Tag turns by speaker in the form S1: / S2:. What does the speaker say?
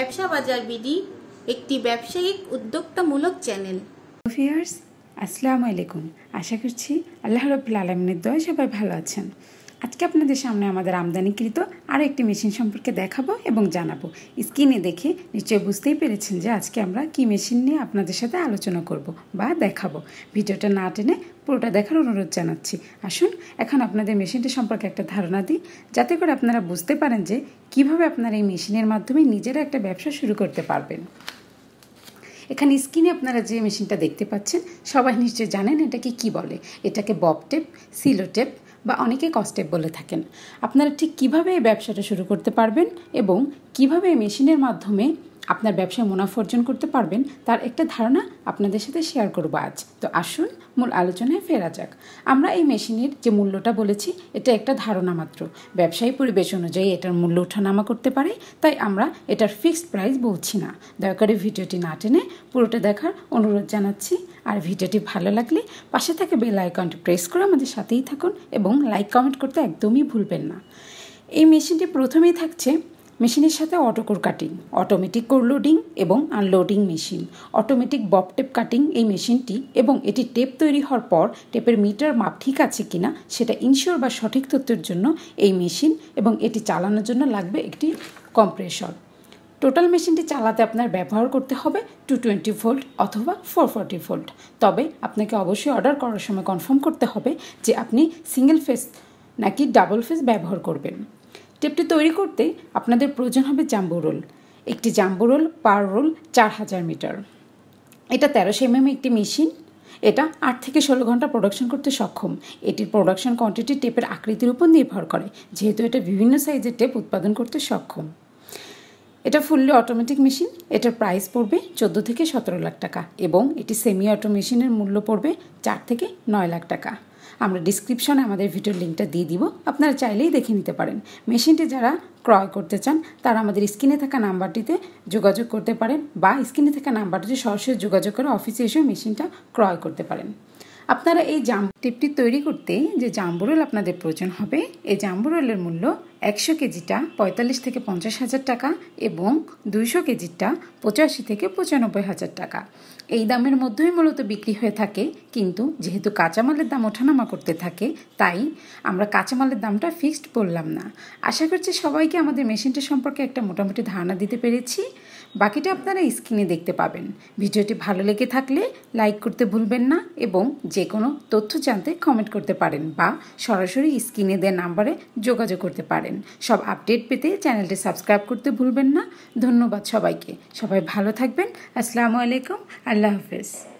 S1: ব্যবসা বাজার বিডি একটি ব্যবসায়িক উদ্যোক্তামূলক চ্যানেল আসসালামু আলাইকুম আশা করছি আল্লাহ রবুল্লা আলমিনের দয় সবাই ভালো আছেন আজকে আপনাদের সামনে আমাদের আমদানিকৃত আরও একটি মেশিন সম্পর্কে দেখাবো এবং জানাবো স্ক্রিনে দেখে নিশ্চয়ই বুঝতেই পেরেছেন যে আজকে আমরা কি মেশিন নিয়ে আপনাদের সাথে আলোচনা করব বা দেখাবো ভিডিওটা না টেনে পুরোটা দেখার অনুরোধ জানাচ্ছি আসুন এখন আপনাদের মেশিনটি সম্পর্কে একটা ধারণা দিই যাতে করে আপনারা বুঝতে পারেন যে কিভাবে আপনারা এই মেশিনের মাধ্যমে নিজেরা একটা ব্যবসা শুরু করতে পারবেন এখানে স্ক্রিনে আপনারা যে মেশিনটা দেখতে পাচ্ছেন সবাই নিশ্চয়ই জানেন এটাকে কি বলে এটাকে বব টেপ সিলো টেপ বা অনেকে কস্টেপ বলে থাকেন আপনারা ঠিক কিভাবে এই ব্যবসাটা শুরু করতে পারবেন এবং কিভাবে মেশিনের মাধ্যমে আপনার ব্যবসায় মুনাফা অর্জন করতে পারবেন তার একটা ধারণা আপনাদের সাথে শেয়ার করব আজ তো আসুন মূল আলোচনায় ফেরা যাক আমরা এই মেশিনের যে মূল্যটা বলেছি এটা একটা ধারণা মাত্র ব্যবসায়ী পরিবেশ অনুযায়ী এটার মূল্য ওঠানামা করতে পারে তাই আমরা এটার ফিক্সড প্রাইস বলছি না দয়া করে ভিডিওটি না টেনে পুরোটা দেখার অনুরোধ জানাচ্ছি আর ভিডিওটি ভালো লাগলে পাশে থাকে বেল আইকনটি প্রেস করে আমাদের সাথেই থাকুন এবং লাইক কমেন্ট করতে একদমই ভুলবেন না এই মেশিনটি প্রথমেই থাকছে মেশিনের সাথে auto core cutting automatic core loading এবং আনলোডিং মেশিন অটোমেটিক বপ টেপ কাটিং এই মেশিনটি এবং এটি টেপ তৈরি হওয়ার পর টেপের মিটার মাপ ঠিক আছে কি না সেটা ইনশিওর বা সঠিক তথ্যের জন্য এই মেশিন এবং এটি চালানোর জন্য লাগবে একটি কম্প্রেসর টোটাল মেশিনটি চালাতে আপনার ব্যবহার করতে হবে টু টোয়েন্টি ভোল্ট অথবা ফোর ফর্টি ভোল্ট তবে আপনাকে অবশ্যই অর্ডার করার সময় কনফার্ম করতে হবে যে আপনি সিঙ্গেল ফেস নাকি ডাবল ফেস ব্যবহার করবেন টেপটি তৈরি করতে আপনাদের প্রয়োজন হবে জাম্বু রোল একটি জাম্বু রোল পার রোল চার হাজার মিটার এটা তেরোশো এমএম একটি মেশিন এটা আট থেকে ষোলো ঘন্টা প্রোডাকশন করতে সক্ষম এটির প্রোডাকশন কোয়ান্টিটি টেপের আকৃতির উপর নির্ভর করে যেহেতু এটা বিভিন্ন সাইজের টেপ উৎপাদন করতে সক্ষম এটা ফুললি অটোমেটিক মেশিন এটার প্রাইস পড়বে চোদ্দো থেকে সতেরো লাখ টাকা এবং এটি সেমি অটো মেশিনের মূল্য পড়বে চার থেকে নয় লাখ টাকা আমরা ডিসক্রিপশনে আমাদের ভিডিওর লিঙ্কটা দিয়ে দিব আপনারা চাইলেই দেখে নিতে পারেন মেশিনটি যারা ক্রয় করতে চান তারা আমাদের স্ক্রিনে থাকা নাম্বারটিতে যোগাযোগ করতে পারেন বা স্ক্রিনে থাকা নাম্বারটিতে সরাসরি যোগাযোগ করে অফিসে এসেও মেশিনটা ক্রয় করতে পারেন আপনারা এই জাম টিপটি তৈরি করতে যে রোল আপনাদের প্রয়োজন হবে এই রোলের মূল্য একশো কেজিটা পঁয়তাল্লিশ থেকে পঞ্চাশ হাজার টাকা এবং দুইশো কেজিটা পঁচাশি থেকে পঁচানব্বই হাজার টাকা এই দামের মধ্যেই মূলত বিক্রি হয়ে থাকে কিন্তু যেহেতু কাঁচামালের দাম ওঠানামা করতে থাকে তাই আমরা কাঁচামালের দামটা ফিক্সড বললাম না আশা করছি সবাইকে আমাদের মেশিনটা সম্পর্কে একটা মোটামুটি ধারণা দিতে পেরেছি বাকিটা আপনারা স্ক্রিনে দেখতে পাবেন ভিডিওটি ভালো লেগে থাকলে লাইক করতে ভুলবেন না এবং যে কোনো তথ্য জানতে কমেন্ট করতে পারেন বা সরাসরি স্ক্রিনে দেওয়া নাম্বারে যোগাযোগ করতে পারেন সব আপডেট পেতে চ্যানেলটি সাবস্ক্রাইব করতে ভুলবেন না ধন্যবাদ সবাইকে সবাই ভালো থাকবেন আসসালামু আলাইকুম আল্লাহ হাফেজ